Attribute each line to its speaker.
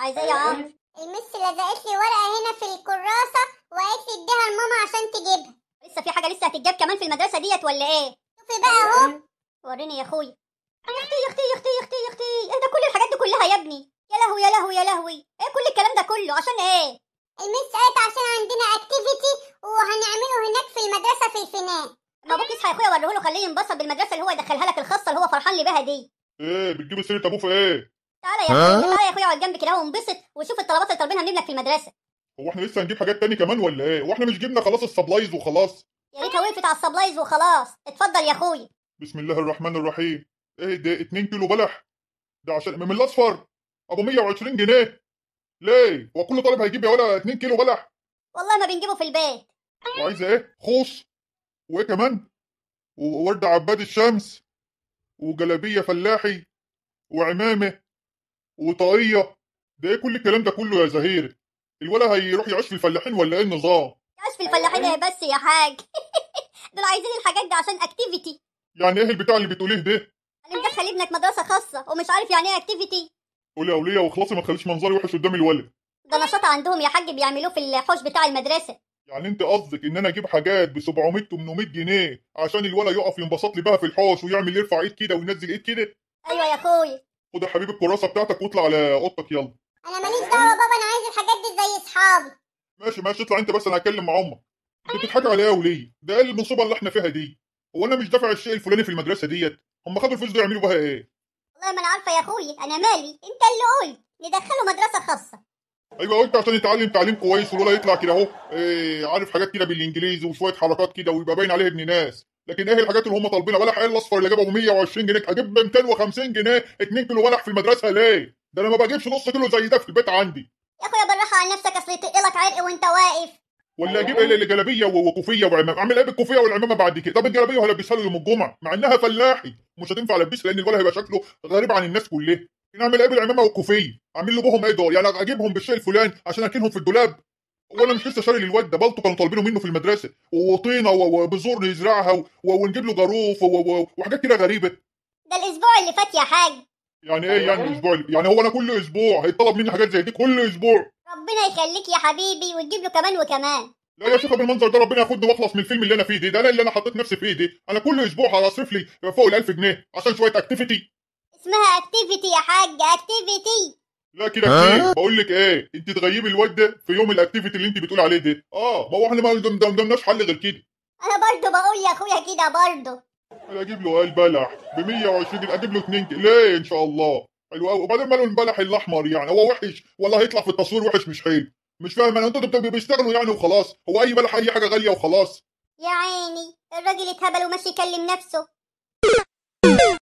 Speaker 1: ايه أيوة، يا عمرو المس لزقت لي ورقه هنا في الكراسه وقالت لي اديها لماما عشان تجيبها لسه في حاجه لسه هتتجاب كمان في المدرسه ديت ولا ايه شوفي بقى اهو وريني يا اخويا يا اختي يا اختي يا اختي يا اختي يا اختي ايه ده كل الحاجات دي كلها يا ابني يا لهوي يا لهوي يا لهوي ايه كل الكلام ده كله عشان ايه المس قالت عشان عندنا اكتيفيتي وهنعمله هناك في المدرسه في الفناء ما ابوك يصحى يا اخويا وريه له خليه ينبسط بالمدرسه اللي هو دخلها لك الخاصه اللي هو فرحان لي بيها دي ايه بتجيب سيره ابوه في ايه تعالى يا اخويا تعالى يا اخويا اقعد جنبي كده وانبسط وشوف الطلبات اللي طالبينها منك في المدرسه هو احنا لسه هنجيب حاجات تاني كمان
Speaker 2: ولا ايه؟ واحنا مش جبنا خلاص السبلايز وخلاص
Speaker 1: يا ريتها وقفت على السبلايز وخلاص اتفضل يا اخويا
Speaker 2: بسم الله الرحمن الرحيم ايه ده 2 كيلو بلح ده عشان من الاصفر ابو 120 جنيه ليه هو كل طالب هيجيب يا ولا 2 كيلو بلح والله ما بنجيبه في البيت وعايز ايه خوص وايه كمان وورد عباد الشمس وجلابيه فلاحي وعمامه وطاقيه ده ايه كل الكلام ده كله يا زهير الولا هيروح يعيش في الفلاحين ولا ايه النظام
Speaker 1: يعيش في الفلاحين ايه بس يا حاج دول عايزين الحاجات دي عشان اكتيفيتي
Speaker 2: يعني ايه البتاع اللي بتقوليه ده
Speaker 1: انا مدخل ابنك مدرسه خاصه ومش عارف يعني ايه اكتيفيتي
Speaker 2: قولي يا وليه واخلصي ما تخليش منظري وحش قدام الولد
Speaker 1: ده نشاط عندهم يا حاج بيعملوه في الحوش بتاع المدرسه
Speaker 2: يعني انت قصدك ان انا اجيب حاجات ب 700 800 جنيه عشان الولد يقف ينبسط لي بها في الحوش ويعمل يرفع ايد كده وينزل ايد كده ايوه يا اخويا خد يا حبيبي الكراسه بتاعتك واطلع على اوضتك يلا انا ماليش دعوه يا
Speaker 1: بابا انا عايز الحاجات دي زي اصحابي
Speaker 2: ماشي ماشي اطلع انت بس انا هكلم مع امك انت بتضحك عليا وليه ده ايه المصيبه اللي احنا فيها دي هو انا مش دافع الشيء الفلاني في المدرسه ديت هم خدوا الفلوس دي يعملوا بها ايه
Speaker 1: والله ما انا عارفه يا اخويا انا مالي انت اللي قلت ندخله مدرسه خاصه
Speaker 2: ايوه قلت عشان يتعلم تعليم كويس ولا يطلع كده اهو إيه عارف حاجات كده بالانجليزي وشويه حركات كده ويبقى باين عليه ابن ناس لكن ايه الحاجات اللي هم طالبينها بلح ايه الاصفر اللي جابه 120 جنيه اجيب 250 جنيه 2 كيلو بلح في المدرسه ليه ده انا ما بجيبش نص كيلو زي ده في البيت عندي
Speaker 1: يا اخويا بالراحه على نفسك اصل لك عرق وانت واقف
Speaker 2: ولا اجيب ايه اللي جلابيه وكوفيه وعمامه اعمل ايه بالكوفيه والعمامه بعد كده طب الجلابيه هلبسها له يوم الجمعه مع انها فلاحي مش هتنفع البسها لان الولد هيبقى شكله غريب عن الناس كلها نعمل ايه بالعمامه والكوفيه اعمل له بهم ايه دول يعني اجيبهم بالشيء الفلاني عشان اكنهم في الدولاب وانا مش لسه شاري للواد ده بلطو كانوا طالبينه منه في المدرسه وطينه وبذور نزرعها ونجيب له جاروف وحاجات كده غريبه
Speaker 1: ده الاسبوع اللي فات يا حاج
Speaker 2: يعني ايه يعني الاسبوع يعني هو انا كل اسبوع هيطلب مني حاجات زي دي كل اسبوع
Speaker 1: ربنا يخليك يا حبيبي وتجيب له كمان وكمان
Speaker 2: لا يا شيخه بالمنظر ده ربنا ياخدني واخلص من الفيلم اللي انا فيه دي ده انا اللي انا حطيت نفسي فيه دي انا كل اسبوع هصرف لي فوق ال 1000 جنيه عشان شويه اكتيفيتي
Speaker 1: اسمها اكتيفيتي يا حاج اكتيفيتي لا كده كتير بقول
Speaker 2: لك ايه انت تغيبي الواد ده في يوم الاكتيفيتي اللي انت بتقول عليه ده اه ما هو احنا ما قدامناش حل غير كده
Speaker 1: انا برضه بقول يا اخويا كده برضه
Speaker 2: انا اجيب له البلح بلح ب 120 اجيب له 2 ليه ان شاء الله حلو قوي وبعدين ماله البلح الاحمر يعني هو وحش والله هيطلع في التصوير وحش مش حلو مش فاهم انا انتوا بيشتغلوا يعني وخلاص هو اي بلح اي حاجه غاليه وخلاص
Speaker 1: يا عيني الراجل اتهبل وماشي يكلم نفسه